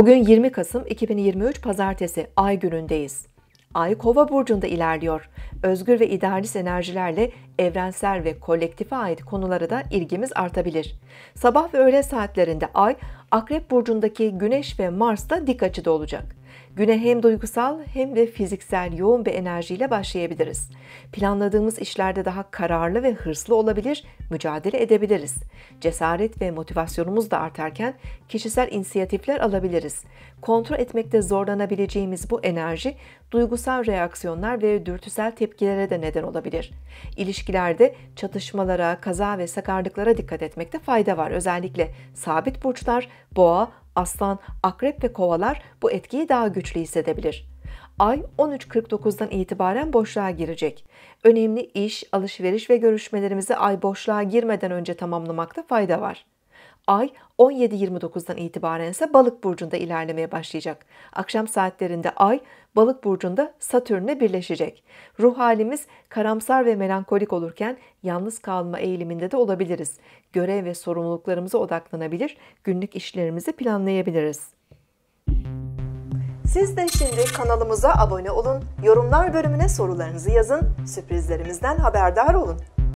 Bugün 20 Kasım 2023 Pazartesi ay günündeyiz. Ay Kova burcunda ilerliyor. Özgür ve idealist enerjilerle evrensel ve kolektife ait konulara da ilgimiz artabilir. Sabah ve öğle saatlerinde Ay Akrep burcundaki Güneş ve Mars'ta dik açıda olacak. Güne hem duygusal hem de fiziksel yoğun bir enerjiyle başlayabiliriz. Planladığımız işlerde daha kararlı ve hırslı olabilir, mücadele edebiliriz. Cesaret ve motivasyonumuz da artarken kişisel inisiyatifler alabiliriz. Kontrol etmekte zorlanabileceğimiz bu enerji duygusal reaksiyonlar ve dürtüsel tepkilere de neden olabilir. İlişkilerde çatışmalara, kaza ve sakarlıklara dikkat etmekte fayda var. Özellikle sabit burçlar, boğa, Aslan, akrep ve kovalar bu etkiyi daha güçlü hissedebilir. Ay 13.49'dan itibaren boşluğa girecek. Önemli iş, alışveriş ve görüşmelerimizi ay boşluğa girmeden önce tamamlamakta fayda var. Ay 17.29'dan itibaren ise Balık burcunda ilerlemeye başlayacak. Akşam saatlerinde Ay Balık burcunda Satürn'le birleşecek. Ruh halimiz karamsar ve melankolik olurken yalnız kalma eğiliminde de olabiliriz. Görev ve sorumluluklarımıza odaklanabilir, günlük işlerimizi planlayabiliriz. Siz de şimdi kanalımıza abone olun, yorumlar bölümüne sorularınızı yazın, sürprizlerimizden haberdar olun.